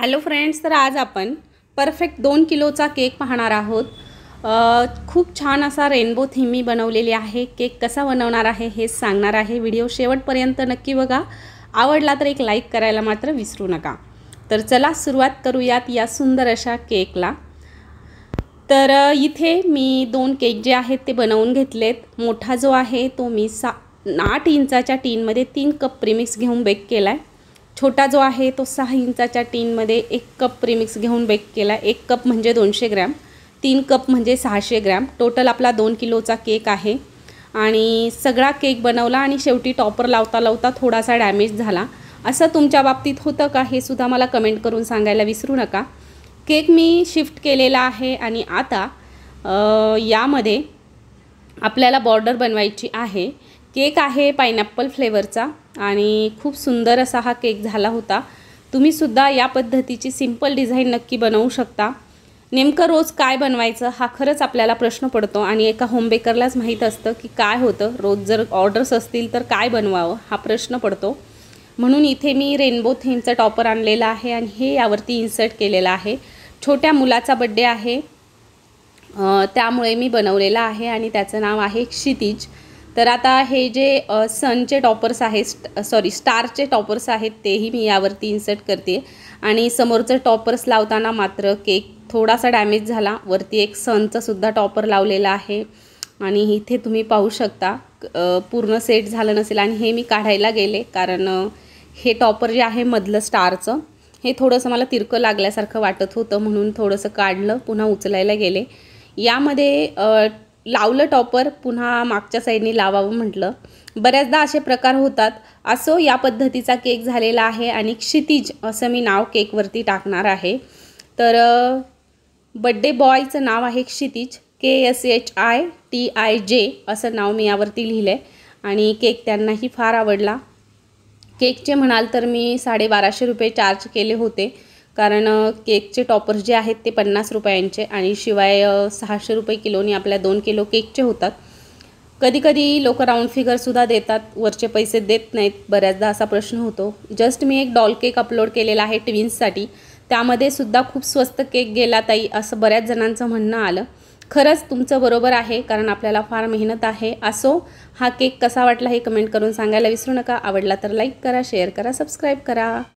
hello friends तर आज आपण परफेक्ट दोन किलोचा केक पाहणार आहोत खूप छान असा रेनबो थीम मी बनवलेली आहे केक कसा बनवणार आहे हेच सांगणार आहे व्हिडिओ शेवटपर्यंत नक्की बघा आवडला तर एक लाईक करायला मात्र विसरू नका तर चला सुरुवात करूयात या सुंदर अशा केकला तर इथे मी दोन केक जे आहेत ते बनवून घेतलेत मोठा जो आहे तो मी सा आठ इंचाच्या टीनमध्ये तीन कप प्रीमिक्स घेऊन बेक केला आहे छोटा जो आहे तो सहा इंचाच्या टीनमध्ये एक कप प्रीमिक्स घेऊन बेक केला एक कप म्हणजे दोनशे ग्रॅम तीन कप म्हणजे सहाशे ग्रॅम टोटल आपला दोन किलोचा केक आहे आणि सगळा केक बनवला आणि शेवटी टॉपर लावता लावता थोडासा डॅमेज झाला असं तुमच्या बाबतीत होतं का हे सुद्धा मला कमेंट करून सांगायला विसरू नका केक मी शिफ्ट केलेला आहे आणि आता यामध्ये आपल्याला बॉर्डर बनवायची आहे केक आहे पायनॅप्पल फ्लेवरचा आणि खूप सुंदर असा हा केक झाला होता तुम्ही सुद्धा या पद्धतीची सिंपल डिझाईन नक्की बनवू शकता नेमकं रोज काय बनवायचं हा खरंच आपल्याला प्रश्न पडतो आणि एका होमबेकरलाच माहीत असतं की काय होतं रोज जर ऑर्डर्स असतील तर काय बनवावं हा प्रश्न पडतो म्हणून इथे मी रेनबो थेमचा टॉपर आणलेला आहे आणि हे यावरती इन्सर्ट केलेलं आहे छोट्या मुलाचा बड्डे आहे त्यामुळे मी बनवलेला आहे आणि त्याचं नाव आहे क्षितिज तर आता हे जे सनचे टॉपर्स आहेत सॉरी स्टारचे टॉपर्स आहेत तेही मी यावरती इन्सर्ट करते आणि समोरचं टॉपर्स लावताना मात्र केक थोडासा डॅमेज झाला वरती एक सनचासुद्धा टॉपर लावलेला आहे आणि इथे तुम्ही पाहू शकता पूर्ण सेट झालं नसेल आणि हे मी काढायला गेले कारण हे टॉपर जे आहे मधलं स्टारचं हे थोडंसं मला तिरकं लागल्यासारखं वाटत होतं म्हणून थोडंसं काढलं पुन्हा उचलायला गेले यामध्ये लावलं टॉपर पुन्हा मागच्या साईडने लावावं म्हटलं बऱ्याचदा असे प्रकार होतात असो या पद्धतीचा केक झालेला आहे आणि क्षितिज असं मी नाव केकवरती टाकणार आहे तर बड्डे बॉयचं नाव आहे Kshitij K S H I T I J असं नाव मी यावरती लिहिलं आहे आणि केक त्यांनाही फार आवडला केकचे म्हणाल तर मी साडेबाराशे रुपये चार्ज केले होते कारण केकचे टॉपर्स जे आहेत ते पन्नास रुपयांचे आणि शिवाय सहाशे रुपये किलोनी आपल्या दोन किलो केकचे होतात कधीकधी लोक राऊंड फिगरसुद्धा देतात वरचे पैसे देत नाहीत बऱ्याचदा असा प्रश्न होतो जस्ट मी एक डॉल केक अपलोड केलेला आहे ट्विन्ससाठी त्यामध्ये सुद्धा खूप स्वस्त केक गेला ताई असं बऱ्याच जणांचं म्हणणं आलं खरंच तुमचं बरोबर आहे कारण आपल्याला फार मेहनत आहे असो हा केक कसा वाटला हे कमेंट करून सांगायला विसरू नका आवडला तर लाईक करा शेअर करा सबस्क्राईब करा